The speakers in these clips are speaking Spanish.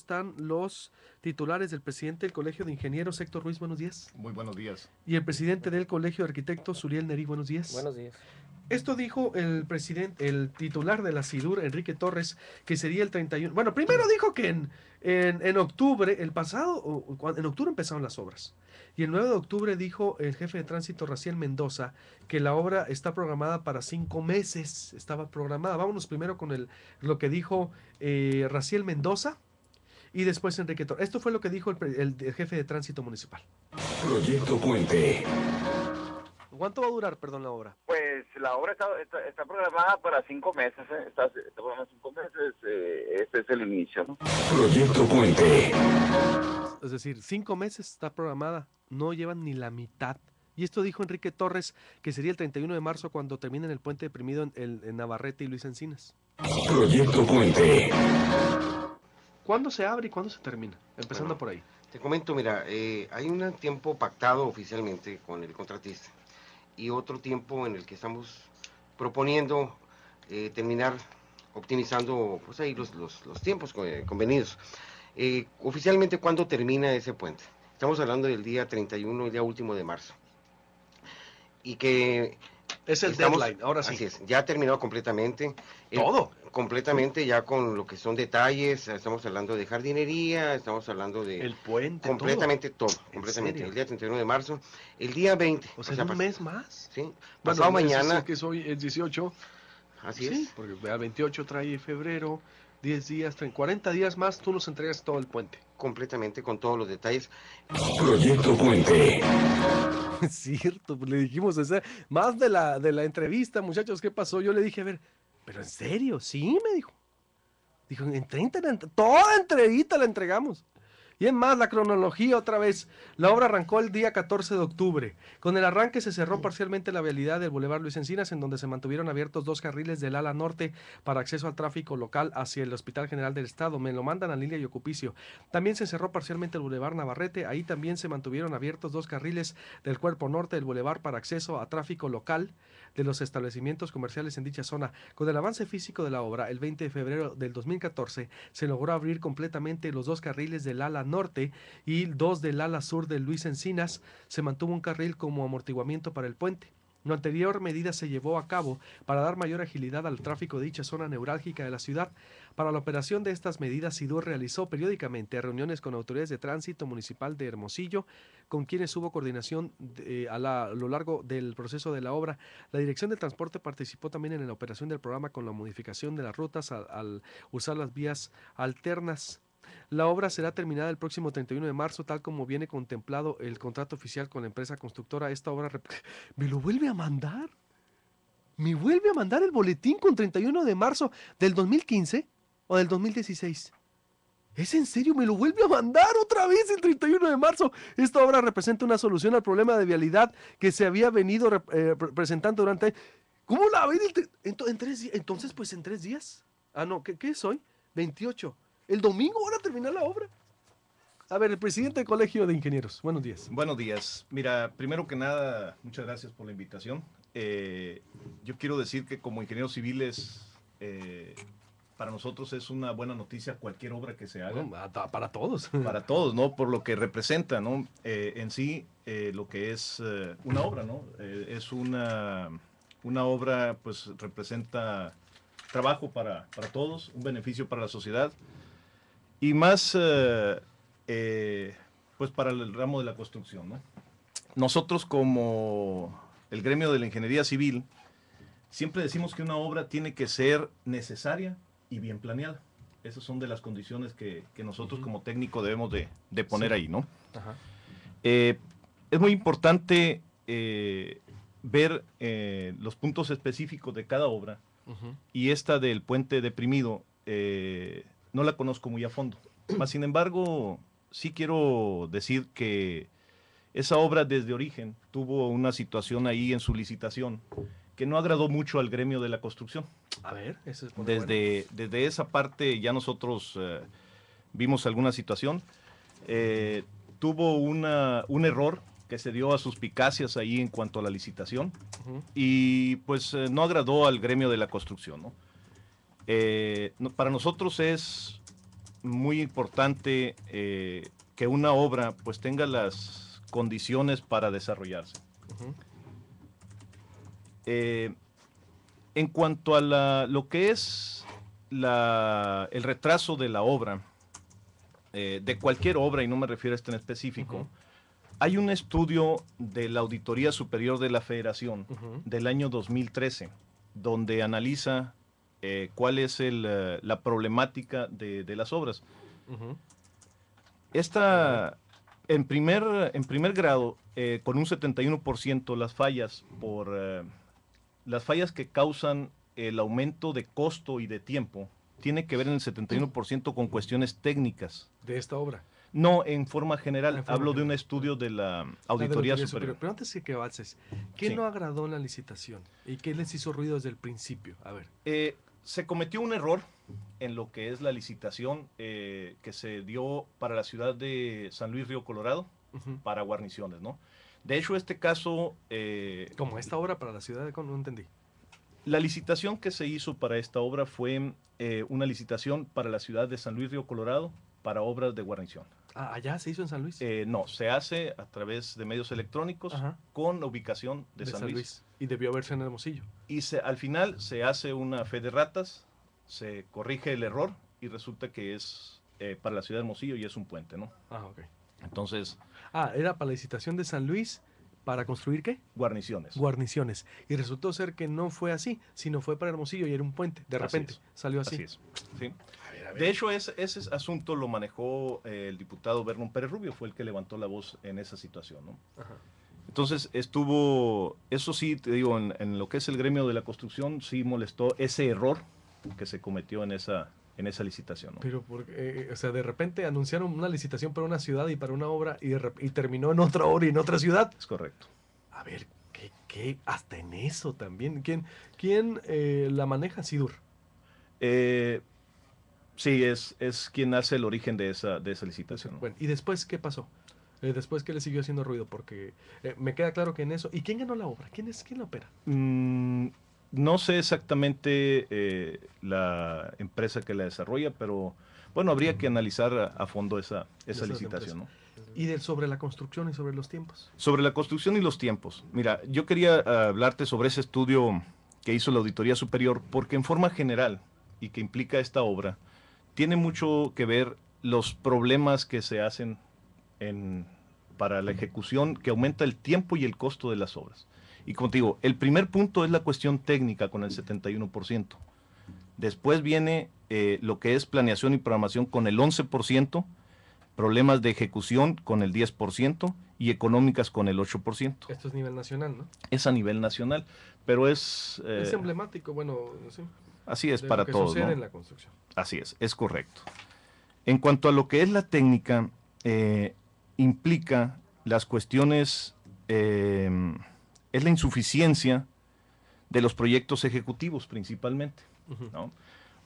están los titulares del presidente del Colegio de Ingenieros, Héctor Ruiz, buenos días. Muy buenos días. Y el presidente del Colegio de Arquitectos, Suriel Neri, buenos días. Buenos días. Esto dijo el presidente, el titular de la CIDUR, Enrique Torres, que sería el 31. Bueno, primero dijo que en, octubre, el pasado, en octubre empezaron las obras. Y el 9 de octubre dijo el jefe de tránsito, Raciel Mendoza, que la obra está programada para cinco meses. Estaba programada. Vámonos primero con el, lo que dijo eh, Raciel Mendoza y después Enrique Torres, Esto fue lo que dijo el, jefe de tránsito municipal. Proyecto Puente. ¿Cuánto va a durar, perdón, la obra? Pues la obra está, programada para cinco meses, ¿eh? está, programada cinco meses, eh, este es el inicio. Proyecto Puente. Es decir, cinco meses está programada, no llevan ni la mitad. Y esto dijo Enrique Torres, que sería el 31 de marzo cuando terminen el puente deprimido en, el, en Navarrete y Luis Encinas. Proyecto Puente. ¿Cuándo se abre y cuándo se termina? Empezando por ahí. Te comento, mira, eh, hay un tiempo pactado oficialmente con el contratista y otro tiempo en el que estamos proponiendo eh, terminar optimizando pues ahí los, tiempos eh, convenidos. oficialmente, ¿cuándo termina ese puente? Estamos hablando del día 31, el día último de marzo. Y que es el deadline, ahora sí. Así es, ya terminó completamente. Todo. completamente ya con lo que son detalles, estamos hablando de jardinería, estamos hablando de... El puente. Completamente todo, completamente. El día 31 de marzo, el día 20. O sea, un mes más. Sí, pasado mañana. que soy el 18. Así es. Porque el 28 trae febrero, 10 días, 30, 40 días más, tú nos entregas todo el puente. Completamente con todos los detalles. Proyecto Puente es cierto, le dijimos, más de la, de la entrevista, muchachos, ¿qué pasó? Yo le dije, a ver, pero en serio, sí, me dijo. Dijo, en 30, toda entrevista la entregamos. Y en más, la cronología otra vez. La obra arrancó el día 14 de octubre. Con el arranque se cerró parcialmente la vialidad del Boulevard Luis Encinas, en donde se mantuvieron abiertos dos carriles del ala norte para acceso al tráfico local hacia el Hospital General del Estado. Me lo mandan a Lilia y Ocupicio. También se cerró parcialmente el Boulevard Navarrete. Ahí también se mantuvieron abiertos dos carriles del cuerpo norte del Boulevard para acceso a tráfico local de los establecimientos comerciales en dicha zona. Con el avance físico de la obra, el 20 de febrero del 2014 se logró abrir completamente los dos carriles del ala norte y dos del ala sur de Luis Encinas, se mantuvo un carril como amortiguamiento para el puente. La anterior medida se llevó a cabo para dar mayor agilidad al tráfico de dicha zona neurálgica de la ciudad. Para la operación de estas medidas, SIDU realizó periódicamente reuniones con autoridades de tránsito municipal de Hermosillo, con quienes hubo coordinación eh, a, lo largo del proceso de la obra. La Dirección de Transporte participó también en la operación del programa con la modificación de las rutas al usar las vías alternas la obra será terminada el próximo 31 de marzo, tal como viene contemplado el contrato oficial con la empresa constructora. Esta obra... ¿Me lo vuelve a mandar? ¿Me vuelve a mandar el boletín con 31 de marzo del 2015 o del 2016? ¿Es en serio? ¿Me lo vuelve a mandar otra vez el 31 de marzo? Esta obra representa una solución al problema de vialidad que se había venido eh, presentando durante... ¿Cómo la ven? entonces, pues en tres días. Ah, no, ¿qué, qué es hoy? 28. El domingo van a terminar la obra. A ver, el presidente del Colegio de Ingenieros, buenos días. Buenos días. Mira, primero que nada, muchas gracias por la invitación. Eh, yo quiero decir que como ingenieros civiles, eh, para nosotros es una buena noticia cualquier obra que se haga. para todos. Para todos, ¿no? Por lo que representa, ¿no? Eh, en sí, lo que es una obra, ¿no? es una, una obra, pues representa trabajo para, para todos, un beneficio para la sociedad y más eh, eh, pues para el ramo de la construcción. Nosotros como el gremio de la ingeniería civil, siempre decimos que una obra tiene que ser necesaria y bien planeada. Esas son de las condiciones que, nosotros como técnico debemos de, poner ahí, ¿no? Eh, es muy importante ver los puntos específicos de cada obra y esta del puente deprimido no la conozco muy a fondo. Mas, sin embargo, sí quiero decir que esa obra desde origen tuvo una situación ahí en su licitación que no agradó mucho al gremio de la construcción. A ver, es desde, desde esa parte ya nosotros eh, vimos alguna situación. Eh, tuvo una, un error que se dio a suspicacias ahí en cuanto a la licitación y pues eh, no agradó al gremio de la construcción, ¿no? Eh, para nosotros es muy importante eh, que una obra pues tenga las condiciones para desarrollarse. Eh, en cuanto a lo que es el retraso de la obra, de cualquier obra, y no me refiero a este en específico, hay un estudio de la Auditoría Superior de la Federación del año 2013, donde analiza eh, cuál es eh, la problemática de, las obras. Esta, en primer, en primer grado, eh, con un 71% las fallas por las fallas que causan el aumento de costo y de tiempo tiene que ver en el 71% con cuestiones técnicas. ¿De esta obra? No, en forma general. hablo de un estudio de la ah, Auditoría, Superior. Pero antes de que avances, ¿qué no agradó en la licitación? ¿Y qué les hizo ruido desde el principio? A ver se cometió un error en lo que es la licitación eh, que se dio para la ciudad de San Luis Río Colorado para guarniciones, ¿no? De hecho, este caso... Eh, Como esta obra para la ciudad de Con, no entendí. La licitación que se hizo para esta obra fue eh, una licitación para la ciudad de San Luis Río Colorado para obras de guarnición. Ah, ¿Allá se hizo en San Luis? Eh, no, se hace a través de medios electrónicos con la ubicación de, San, Luis. Y debió haberse en Hermosillo. Y se, al final se hace una fe de ratas, se corrige el error y resulta que es eh, para la ciudad de Hermosillo y es un puente, ¿no? Ah, ok. Entonces. Ah, era para la licitación de San Luis para construir qué? Guarniciones. Guarniciones. Y resultó ser que no fue así, sino fue para Hermosillo y era un puente. De repente salió así. Así es. Sí. De hecho, ese, ese asunto lo manejó eh, el diputado Vernon Pérez Rubio, fue el que levantó la voz en esa situación. ¿no? Ajá. Entonces estuvo, eso sí, te digo, en, lo que es el gremio de la construcción, sí molestó ese error que se cometió en esa, en esa licitación. Pero, porque, eh, o sea, de repente anunciaron una licitación para una ciudad y para una obra y, terminó en otra obra y en otra ciudad. Es correcto. A ver, ¿qué, qué? hasta en eso también. ¿Quién, quién eh, la maneja? Sidur. Eh, Sí, es, es quien hace el origen de esa, de esa licitación. Bueno, ¿y después qué pasó? Eh, después que le siguió haciendo ruido, porque eh, me queda claro que en eso. ¿Y quién ganó la obra? ¿Quién es quién la opera? Mm, no sé exactamente eh, la empresa que la desarrolla, pero bueno, habría que analizar a, fondo esa, esa licitación. Y del, sobre la construcción y sobre los tiempos. Sobre la construcción y los tiempos. Mira, yo quería hablarte sobre ese estudio que hizo la Auditoría Superior, porque en forma general, y que implica esta obra, tiene mucho que ver los problemas que se hacen para la ejecución, que aumenta el tiempo y el costo de las obras. Y contigo, el primer punto es la cuestión técnica con el 71%. Después viene eh, lo que es planeación y programación con el 11%, problemas de ejecución con el 10% y económicas con el 8%. Esto es nivel nacional, ¿no? Es a nivel nacional, pero es... Eh, es emblemático, bueno, sí. Así es para todos. la Así es, es correcto. En cuanto a lo que es la técnica, eh, implica las cuestiones, eh, es la insuficiencia de los proyectos ejecutivos principalmente,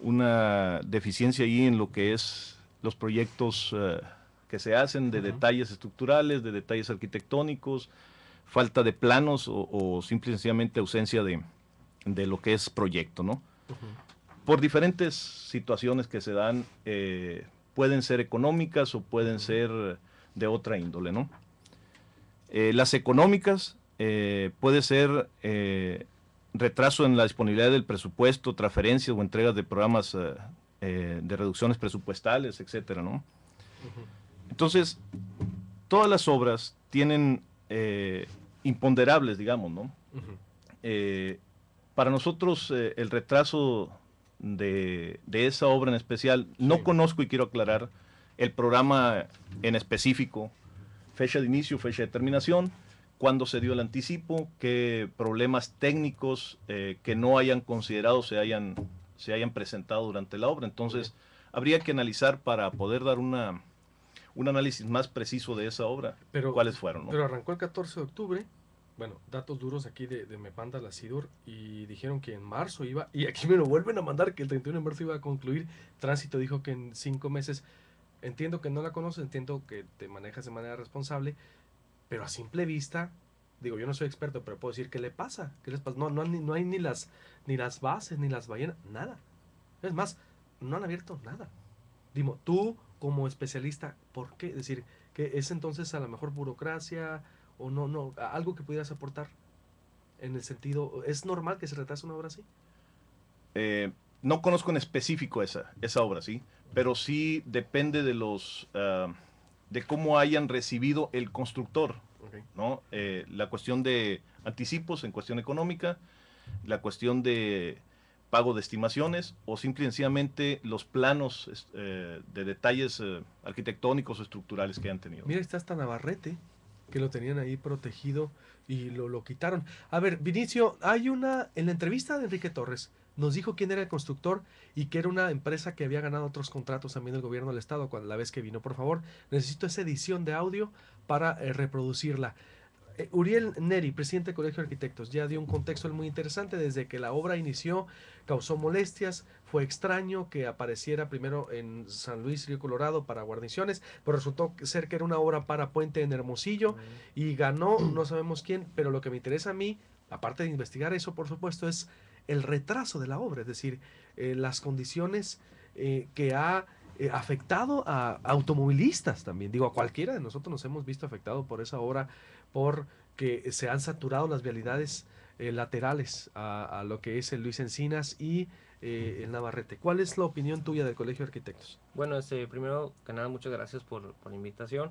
Una deficiencia ahí en lo que es los proyectos eh, que se hacen de detalles estructurales, de detalles arquitectónicos, falta de planos o, simplemente sencillamente ausencia de, lo que es proyecto, ¿no? Por diferentes situaciones que se dan, eh, pueden ser económicas o pueden ser de otra índole, ¿no? Eh, las económicas puede ser retraso en la disponibilidad del presupuesto, transferencias o entregas de programas eh, de reducciones presupuestales, etcétera, ¿no? Entonces, todas las obras tienen eh, imponderables, digamos, ¿no? Eh, para nosotros, el retraso de, esa obra en especial, no conozco y quiero aclarar el programa en específico, fecha de inicio, fecha de terminación, cuándo se dio el anticipo, qué problemas técnicos que no hayan considerado se hayan se hayan presentado durante la obra. Entonces, habría que analizar para poder dar una, un análisis más preciso de esa obra, cuáles fueron. Pero arrancó el 14 de octubre, bueno, datos duros aquí de, de Mepanda la Sidur, y dijeron que en marzo iba, y aquí me lo vuelven a mandar, que el 31 de marzo iba a concluir. Tránsito dijo que en cinco meses, entiendo que no la conoces, entiendo que te manejas de manera responsable, pero a simple vista digo, yo no soy experto, pero puedo decir qué le pasa, qué les pasa. No, no, no hay ni las, ni las bases, ni las ballenas, nada. Es más, no han abierto nada. Dimo, tú como especialista, ¿por qué? Es decir, que es entonces a lo mejor burocracia o no, no, algo que pudieras aportar en el sentido, ¿es normal que se retrase una obra así? Eh, no conozco en específico esa, obra, sí, pero sí depende de los, ah, de cómo hayan recibido el constructor ¿no? Eh, la cuestión de anticipos en cuestión económica, la cuestión de pago de estimaciones o simplemente los planos eh, de detalles eh, arquitectónicos o estructurales que han tenido. Mira, está hasta Navarrete, que lo tenían ahí protegido y lo, lo quitaron. A ver, Vinicio, hay una, en la entrevista de Enrique Torres, nos dijo quién era el constructor y que era una empresa que había ganado otros contratos también del gobierno del estado cuando la vez que vino. Por favor, necesito esa edición de audio para eh, reproducirla. Eh, Uriel Neri, presidente del Colegio de Arquitectos, ya dio un contexto muy interesante desde que la obra inició, causó molestias, fue extraño que apareciera primero en San Luis, Río Colorado para guarniciones, pero resultó ser que era una obra para Puente en Hermosillo mm. y ganó, no sabemos quién, pero lo que me interesa a mí, aparte de investigar eso, por supuesto, es el retraso de la obra, es decir, eh, las condiciones eh, que ha eh, afectado a automovilistas también. Digo, a cualquiera de nosotros nos hemos visto afectado por esa obra, porque se han saturado las vialidades laterales a, lo que es el Luis Encinas y el Navarrete. ¿Cuál es la opinión tuya del Colegio de Arquitectos? Bueno, este, primero que nada, muchas gracias por, por la invitación.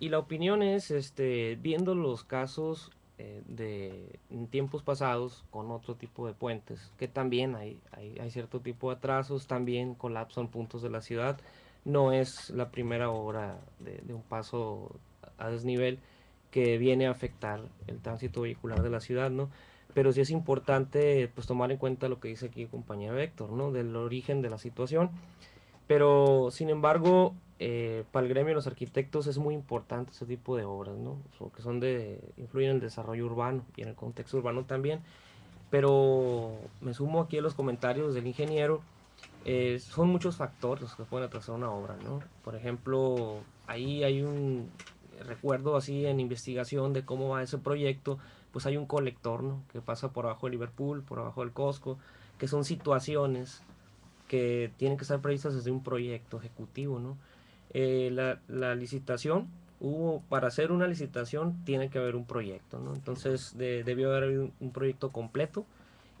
Y la opinión es, este, viendo los casos eh, de tiempos pasados con otro tipo de puentes, que también hay, hay, hay, cierto tipo de atrasos, también colapsan puntos de la ciudad. No es la primera obra de, un paso a desnivel que viene a afectar el tránsito vehicular de la ciudad, ¿no? Pero sí es importante pues, tomar en cuenta lo que dice aquí compañía compañero ¿no? Del origen de la situación. Pero, sin embargo, eh, para el gremio de los arquitectos es muy importante ese tipo de obras, ¿no? Porque son de, influyen en el desarrollo urbano y en el contexto urbano también. Pero me sumo aquí a los comentarios del ingeniero. Eh, son muchos factores los que pueden atrasar una obra, ¿no? Por ejemplo, ahí hay un recuerdo así en investigación de cómo va ese proyecto, pues hay un colector, ¿no? Que pasa por abajo de Liverpool, por abajo del Costco, que son situaciones que tienen que estar previstas desde un proyecto ejecutivo, ¿no? Eh, la, licitación, hubo, para hacer una licitación tiene que haber un proyecto, Entonces debió haber un, proyecto completo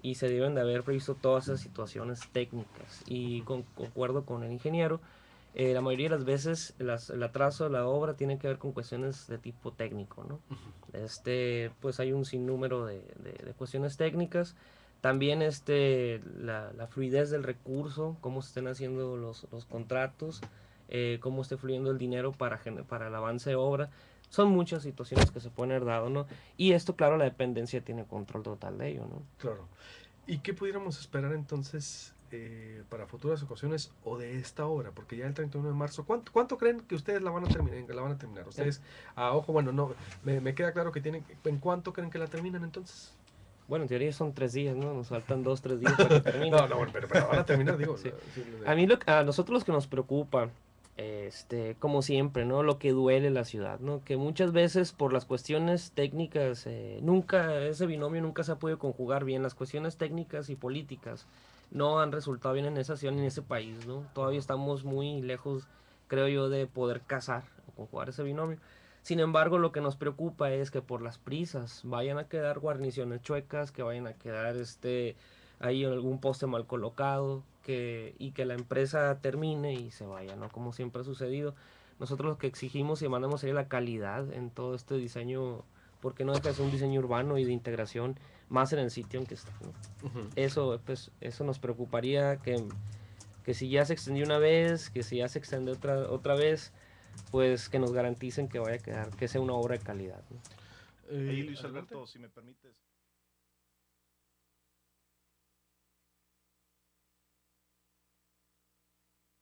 y se deben de haber previsto todas esas situaciones técnicas. Y con, concuerdo con el ingeniero, eh, la mayoría de las veces el atraso de la obra tiene que ver con cuestiones de tipo técnico, Este, pues hay un sinnúmero de, de, cuestiones técnicas. También este, la, fluidez del recurso, cómo se estén haciendo los, los contratos, eh, cómo esté fluyendo el dinero para, para el avance de obra. Son muchas situaciones que se pueden haber dado, ¿no? Y esto, claro, la dependencia tiene control total de ello, ¿no? Claro. ¿Y qué pudiéramos esperar entonces eh, para futuras ocasiones o de esta obra, porque ya el 31 de marzo, ¿cuánto, cuánto creen que ustedes la van a terminar? La van a terminar? Ustedes, a ah, ojo, bueno, no, me, me, queda claro que tienen, ¿en cuánto creen que la terminan entonces? Bueno, en teoría son tres días, ¿no? Nos faltan dos, tres días para que termine. no, no, pero, pero, van a terminar, digo. mí, a nosotros lo que nos preocupa este, como siempre, ¿no? Lo que duele la ciudad, ¿no? Que muchas veces por las cuestiones técnicas, eh, nunca, ese binomio nunca se ha podido conjugar bien, las cuestiones técnicas y políticas no han resultado bien en esa ciudad ni en ese país, ¿no? Todavía estamos muy lejos, creo yo, de poder casar o conjugar ese binomio. Sin embargo, lo que nos preocupa es que por las prisas vayan a quedar guarniciones chuecas, que vayan a quedar este hay algún poste mal colocado que, y que la empresa termine y se vaya, ¿no? Como siempre ha sucedido. Nosotros lo que exigimos y demandamos sería la calidad en todo este diseño, porque no deja que ser un diseño urbano y de integración más en el sitio en que está. Eso pues eso nos preocuparía que, que si ya se extendió una vez, que si ya se extiende otra, otra vez, pues que nos garanticen que vaya a quedar, que sea una obra de calidad. Luis Alberto, si me permites.